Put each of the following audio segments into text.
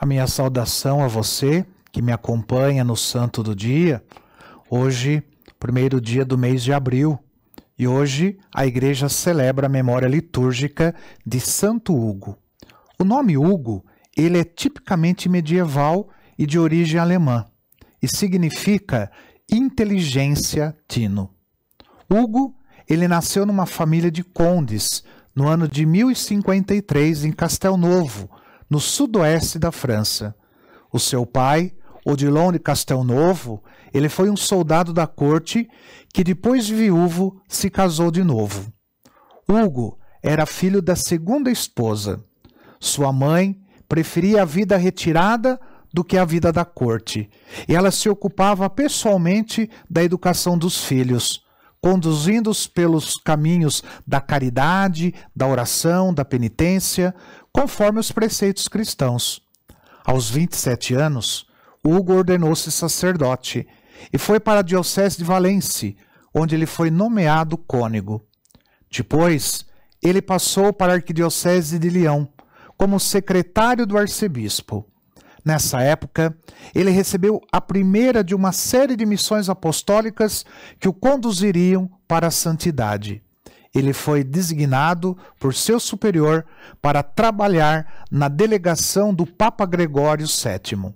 A minha saudação a você que me acompanha no Santo do Dia. Hoje, primeiro dia do mês de abril, e hoje a igreja celebra a memória litúrgica de Santo Hugo. O nome Hugo, ele é tipicamente medieval e de origem alemã e significa inteligência tino. Hugo, ele nasceu numa família de condes no ano de 1053 em Novo no sudoeste da França. O seu pai, Odilon de Castelnovo, ele foi um soldado da corte que, depois de viúvo, se casou de novo. Hugo era filho da segunda esposa. Sua mãe preferia a vida retirada do que a vida da corte, e ela se ocupava pessoalmente da educação dos filhos, conduzindo-os pelos caminhos da caridade, da oração, da penitência, conforme os preceitos cristãos. Aos 27 anos, Hugo ordenou-se sacerdote e foi para a Diocese de Valence, onde ele foi nomeado cônego. Depois, ele passou para a Arquidiocese de Leão, como secretário do arcebispo. Nessa época, ele recebeu a primeira de uma série de missões apostólicas que o conduziriam para a santidade ele foi designado por seu superior para trabalhar na delegação do Papa Gregório VII.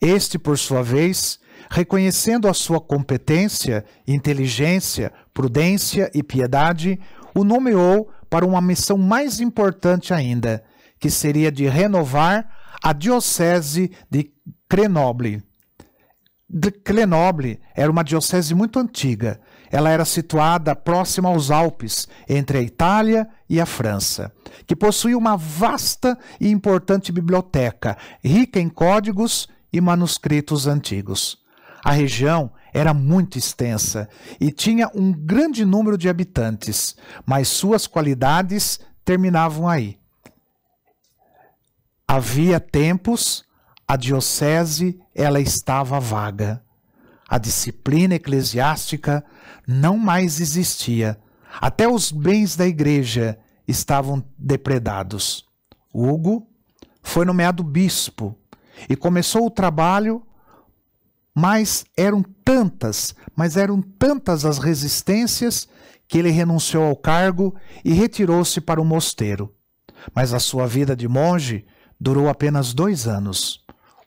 Este, por sua vez, reconhecendo a sua competência, inteligência, prudência e piedade, o nomeou para uma missão mais importante ainda, que seria de renovar a diocese de Grenoble. Grenoble era uma diocese muito antiga, ela era situada próxima aos Alpes, entre a Itália e a França, que possuía uma vasta e importante biblioteca, rica em códigos e manuscritos antigos. A região era muito extensa e tinha um grande número de habitantes, mas suas qualidades terminavam aí. Havia tempos, a diocese ela estava vaga. A disciplina eclesiástica não mais existia. Até os bens da igreja estavam depredados. Hugo foi nomeado bispo e começou o trabalho, mas eram tantas, mas eram tantas as resistências que ele renunciou ao cargo e retirou-se para o mosteiro. Mas a sua vida de monge durou apenas dois anos.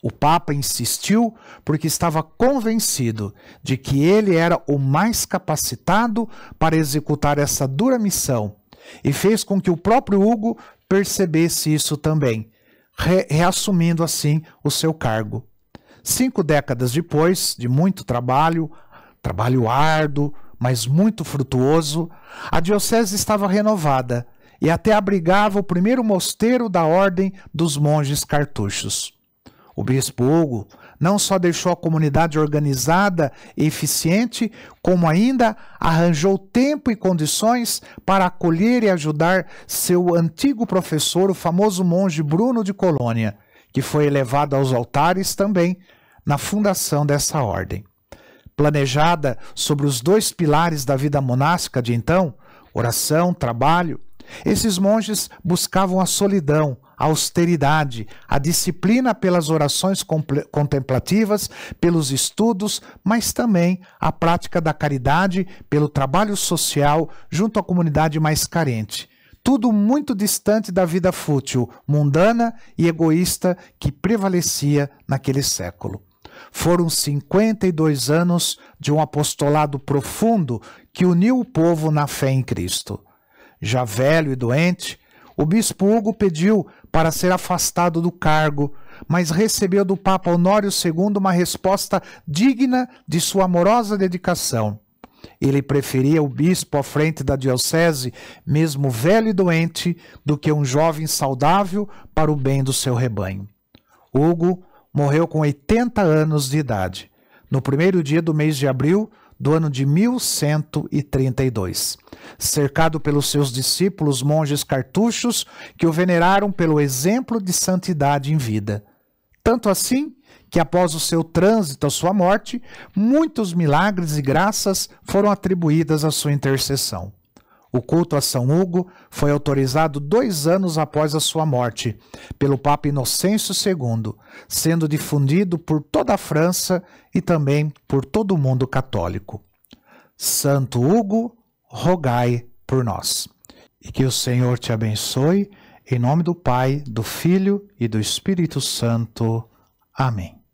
O Papa insistiu porque estava convencido de que ele era o mais capacitado para executar essa dura missão e fez com que o próprio Hugo percebesse isso também, re reassumindo assim o seu cargo. Cinco décadas depois de muito trabalho, trabalho árduo, mas muito frutuoso, a diocese estava renovada e até abrigava o primeiro mosteiro da Ordem dos Monges Cartuchos. O Bispo Hugo não só deixou a comunidade organizada e eficiente, como ainda arranjou tempo e condições para acolher e ajudar seu antigo professor, o famoso monge Bruno de Colônia, que foi elevado aos altares também na fundação dessa ordem. Planejada sobre os dois pilares da vida monástica de então, oração, trabalho, esses monges buscavam a solidão, a austeridade, a disciplina pelas orações contemplativas, pelos estudos, mas também a prática da caridade, pelo trabalho social junto à comunidade mais carente. Tudo muito distante da vida fútil, mundana e egoísta que prevalecia naquele século. Foram 52 anos de um apostolado profundo que uniu o povo na fé em Cristo. Já velho e doente, o bispo Hugo pediu para ser afastado do cargo, mas recebeu do Papa Honório II uma resposta digna de sua amorosa dedicação. Ele preferia o bispo à frente da diocese, mesmo velho e doente, do que um jovem saudável para o bem do seu rebanho. Hugo morreu com 80 anos de idade. No primeiro dia do mês de abril, do ano de 1132. Cercado pelos seus discípulos monges cartuchos, que o veneraram pelo exemplo de santidade em vida. Tanto assim que, após o seu trânsito à sua morte, muitos milagres e graças foram atribuídas à sua intercessão. O culto a São Hugo foi autorizado dois anos após a sua morte, pelo Papa Inocêncio II, sendo difundido por toda a França e também por todo o mundo católico. Santo Hugo, rogai por nós. E que o Senhor te abençoe, em nome do Pai, do Filho e do Espírito Santo. Amém.